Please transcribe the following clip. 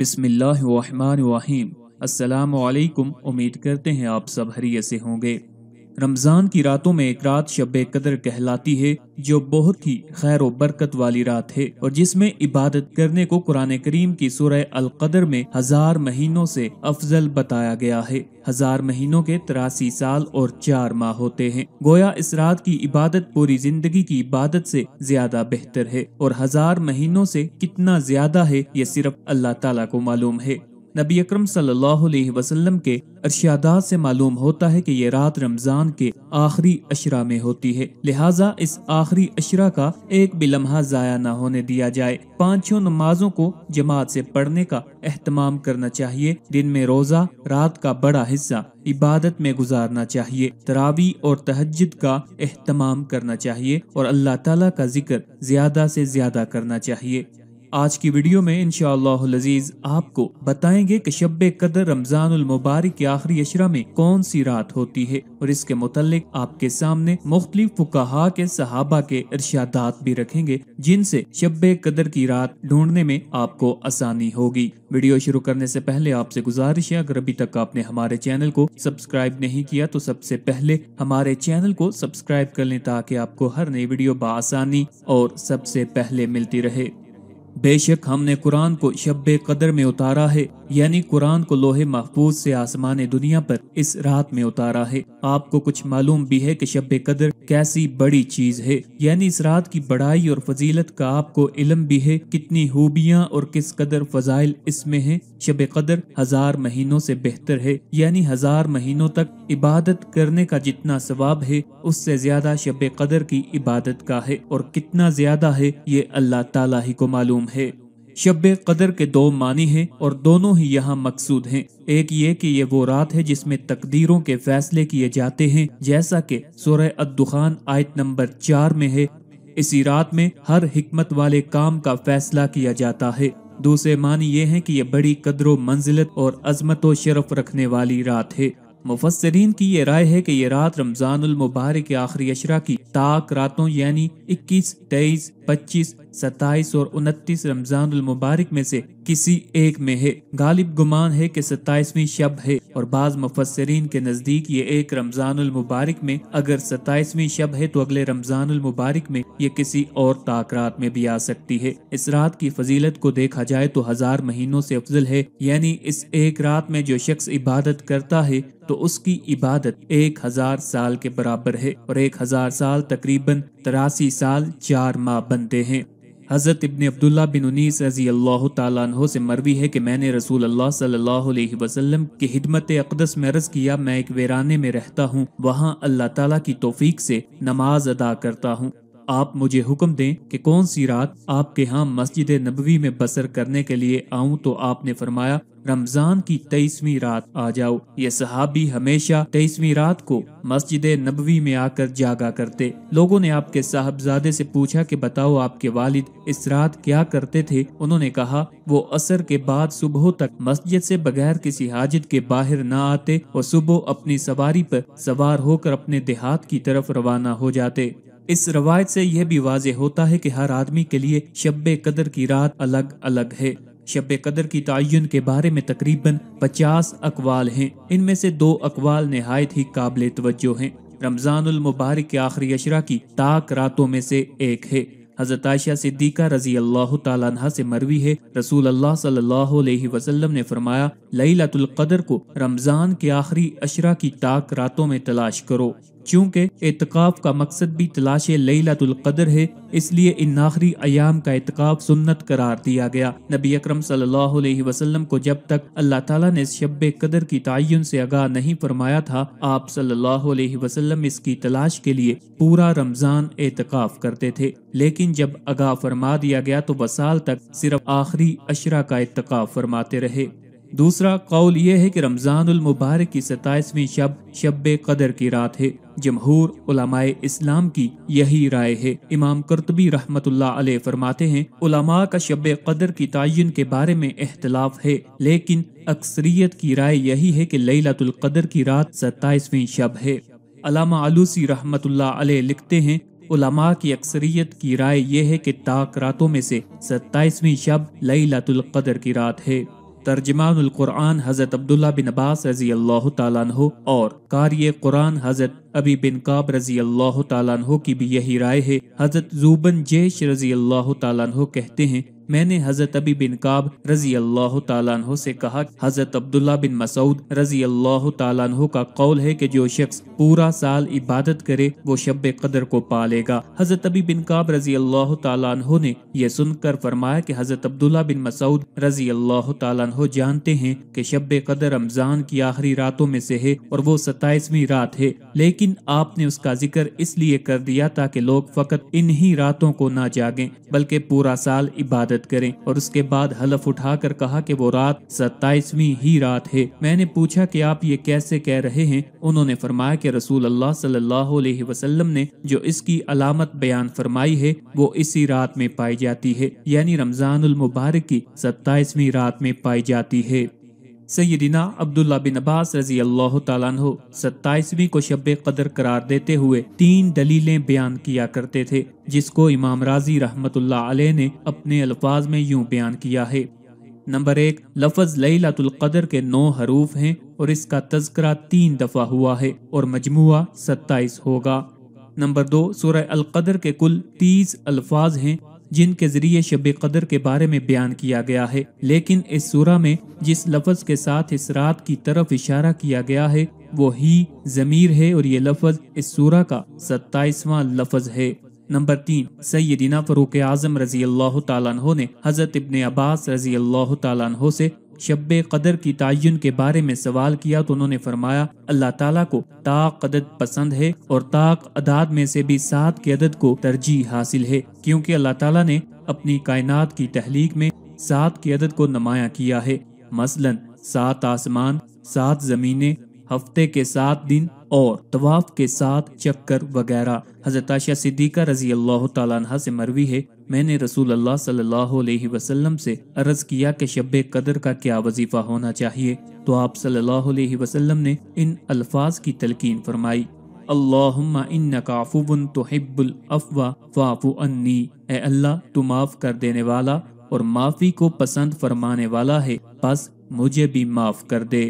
बिसमीम अल्लाम उम्मीद करते हैं आप सब हरिय से होंगे रमज़ान की रातों में एक रात शब कदर कहलाती है जो बहुत ही खैर बरकत वाली रात है और जिसमें इबादत करने को कुरान करीम की सुरह अल कदर में हजार महीनों से अफजल बताया गया है हजार महीनों के तिरासी साल और चार माह होते हैं गोया इस रात की इबादत पूरी जिंदगी की इबादत से ज्यादा बेहतर है और हजार महीनों से कितना ज्यादा है ये सिर्फ अल्लाह ताला को मालूम है नबी अकरम सल्लल्लाहु अलैहि वसल्लम के अरशादात से मालूम होता है कि ये रात रमज़ान के आखिरी अशरा में होती है लिहाजा इस आखिरी अशरा का एक भी लम्हा ज़ाया न होने दिया जाए पाँचों नमाजों को जमात से पढ़ने का अहतमाम करना चाहिए दिन में रोज़ा रात का बड़ा हिस्सा इबादत में गुजारना चाहिए तरावी और तहजद का अहतमाम करना चाहिए और अल्लाह तला का जिक्र ज्यादा से ज्यादा करना चाहिए आज की वीडियो में इनशालाजीज आपको बताएंगे कि शब कदर रमजानुल मुबारक के आखिरी अशरा में कौन सी रात होती है और इसके मुतलिक आपके सामने मुख्तलि फुकाहा के सहाबा के इर्शादात भी रखेंगे जिनसे शब कदर की रात ढूंढने में आपको आसानी होगी वीडियो शुरू करने से पहले आपसे गुजारिश है अगर अभी तक आपने हमारे चैनल को सब्सक्राइब नहीं किया तो सबसे पहले हमारे चैनल को सब्सक्राइब कर लें ताकि आपको हर नई वीडियो बसानी और सबसे पहले मिलती रहे बेशक हमने कुरान को शब कदर में उतारा है यानी कुरान को लोहे महफूज से आसमान दुनिया पर इस रात में उतारा है आपको कुछ मालूम भी है कि शब कदर कैसी बड़ी चीज है यानी इस रात की बड़ाई और फजीलत का आपको इलम भी है कितनी खूबियाँ और किस कदर फजाइल इसमें है शब कदर हजार महीनों से बेहतर है यानी हजार महीनों तक इबादत करने का जितना सवाब है उससे ज्यादा शब कदर की इबादत का है और कितना ज्यादा है ये अल्लाह ताला ही को मालूम है शब कदर के दो मानी हैं और दोनों ही यहाँ मकसूद हैं एक ये कि ये वो रात है जिसमें तकदीरों के फैसले किए जाते हैं जैसा कि सोरे अद्दुखान आयत नंबर चार में है इसी रात में हर हमत वाले काम का फैसला किया जाता है दूसरे मानी ये है की ये बड़ी कदरों मंजिलत और अजमत शरफ रखने वाली रात है मुफसरीन की ये राय है की ये रात रमजान मुबारक के आखिरी अशरा की ताक रातों यानी इक्कीस तेईस पच्चीस सत्ताईस और उनतीस रमजान मुबारक में से किसी एक में है गालिब गुमान है कि सत्ताईसवीं शब है और बाज मुफसरीन के नजदीक ये एक रमजान मुबारक में अगर सत्ताईसवीं शब है तो अगले रमजान मुबारक में ये किसी और ताकरात में भी आ सकती है इस रात की फजीलत को देखा जाए तो हजार महीनों से अफजल है यानी इस एक रात में जो शख्स इबादत करता है तो उसकी इबादत एक हजार साल के बराबर है और एक हजार साल तकरीबन तिरासी साल चार माह बनते हैं हज़रत इब्न अब्दुल्ला बिन उनीस रजी अल्लाह तु से मरवी है कि मैंने रसूल अल्लाह सल्लल्लाहु अलैहि वसल्लम की हिदमत अकदस में अर्ज किया मैं एक वेराने में रहता हूँ वहाँ अल्लाह ताला की तोफीक से नमाज अदा करता हूँ आप मुझे हुक्म दें कि कौन सी रात आपके यहाँ मस्जिद नबवी में बसर करने के लिए आऊँ तो आपने फरमाया रमजान की तेईसवीं रात आ जाओ ये सहाबी हमेशा तेईसवीं रात को मस्जिद नबवी में आकर जागा करते लोगों ने आपके साहबजादे से पूछा कि बताओ आपके वालिद इस रात क्या करते थे उन्होंने कहा वो असर के बाद सुबह तक मस्जिद से बगैर किसी हाजत के बाहर न आते और सुबह अपनी सवारी पर सवार होकर अपने देहात की तरफ रवाना हो जाते इस रवायत से यह भी वाज होता है कि हर आदमी के लिए शब कदर की रात अलग अलग है शब कदर की तयन के बारे में तकरीबन 50 अकवाल हैं इनमें से दो अकवाल नहायत ही काबिल तवज्जो हैं रमज़ान मुबारक के आखिरी अशरा की ताक रातों में से एक है हज़रत आयशा सिद्दीका रजी अल्लाह तह से मरवी है रसूल अल्लाह सल्लल्लाहु अलैहि वसल्लम ने फरमाया लईलातुल कदर को रमज़ान के आखिरी अशरा की ताक रातों में तलाश करो चूँकि एतकाफ़ का मकसद भी तलाश लईलातुल्क़दर है इसलिए इन आखिरी अयाम का एतकाफ़ सुन्नत करार दिया गया नबी अकरम सल्लल्लाहु अलैहि वसल्लम को जब तक अल्लाह ताला ने शब कदर की तयन से आगाह नहीं फरमाया था आप सल्लल्लाहु अलैहि वसल्लम इसकी तलाश के लिए पूरा रमज़ान एहतिकाफ करते थे लेकिन जब आगाह फरमा दिया गया तो वसाल तक सिर्फ आखिरी अशरा का एतकाफ़ फरमाते रहे दूसरा कौल यह है कि रमजानुल मुबारक की सताईसवीं शब शब कदर की रात है जमहूर उलमाए इस्लाम की यही राय है इमाम करतबी रहमत अलैह फरमाते हैं उलमा का शब कदर की तयन के बारे में अख्तलाफ है लेकिन अक्सरियत की राय यही है कि लैलतुल कदर की रात सताईसवीं शब है अलामा आलूसी रहमत अलैह लिखते हैं उलमा की अक्सरियत की राय यह है कि ताक रातों में से सत्ताईसवीं शब लैलतुल कदर की रात है तर्जमानकुरान हज़रत अब्दुल्ला बिन अब्बास रजी अल्लाह तु और कार्य कुरान हज़रत अबी बिन काब रजी अल्लाह तु की भी यही राय है हज़रत जूबन जैश रजी अल्लाह तु कहते हैं मैंने हज़रत अबी बिन काब रजी अल्लाह तु से कहा हज़रत अब्दुल्ला बिन मसूद रजी अल्लाह तु का कौल है की जो शख्स पूरा साल इबादत करे वो शब कदर को पालेगा हज़रत अबी बिन काब रजी अल्लाह तु ने यह सुनकर फरमाया की हज़रत अब्दुल्ला बिन मसूद रजी अल्लाह तु जानते हैं की शब कदर रमज़ान की आखिरी रातों में से है और वो सताइसवी रात है लेकिन आपने उसका जिक्र इसलिए कर दिया ताकि लोग फ़कत इन्ही रातों को ना जागे बल्कि पूरा साल इबादत मदद करें और उसके बाद हलफ उठाकर कहा कि वो रात सत्ताईसवीं ही रात है मैंने पूछा कि आप ये कैसे कह रहे हैं उन्होंने फरमाया कि रसूल अल्लाह सल्लल्लाहु अलैहि वसल्लम ने जो इसकी अलामत बयान फरमाई है वो इसी रात में पाई जाती है यानी रमजान मुबारक की सत्ताईसवीं रात में पाई जाती है सैदिना अब्दुल्ला बिन अब्बास रजी अल्लाह तु सत्ताईसवीं को शब कदर करार देते हुए तीन दलीलें बयान किया करते थे जिसको इमाम राजी रहमत ने अपने अल्फाज में यूँ बयान किया है नंबर एक लफज लतुल्कदर के नौ हरूफ हैं और इसका तस्करा तीन दफ़ा हुआ है और मजमुआ सत्ताईस होगा नंबर दो सुरह अलकदर के कुल तीस अल्फाज हैं जिनके जरिए शब कदर के बारे में बयान किया गया है लेकिन इस सूरा में जिस लफज के साथ इस रात की तरफ इशारा किया गया है वो ही जमीर है और ये लफज इस सूरा का सत्ताईसवा लफज है नंबर तीन सैदिना फरूक आजम रजी अल्लाह तु ने हजरत इबन अब्बास रजी अल्लाह तु से शब कदर की तयन के बारे में सवाल किया तो उन्होंने फरमाया अल्लाह ताला को ताक अदद पसंद है और ताक अदाद में से भी सात के अदद को तरजीह हासिल है क्योंकि अल्लाह ताला ने अपनी कायनात की तहलीक में सात के अदद को नमाया किया है मसलन सात आसमान सात जमीने हफ्ते के सात दिन और तवाफ के साथ चक्कर वगैरह हजरत आशा सिद्दीका रजी अल्लाह तह से मरवी है मैंने रसूल अल्लाह सल्लल्लाहु अलैहि वसल्लम से अर्ज किया कि शब कदर का क्या वजीफा होना चाहिए तो आप सल्लल्लाहु अलैहि वसल्लम ने इन अल्फाज की तलकीन फरमाई अल्लाहुम्मा इन्नकाफुबुन तुहिब्बुल अफवा फाफु अन्नी ए अल्लाह तू माफ कर देने वाला और माफी को पसंद फरमाने वाला है बस मुझे भी माफ कर दे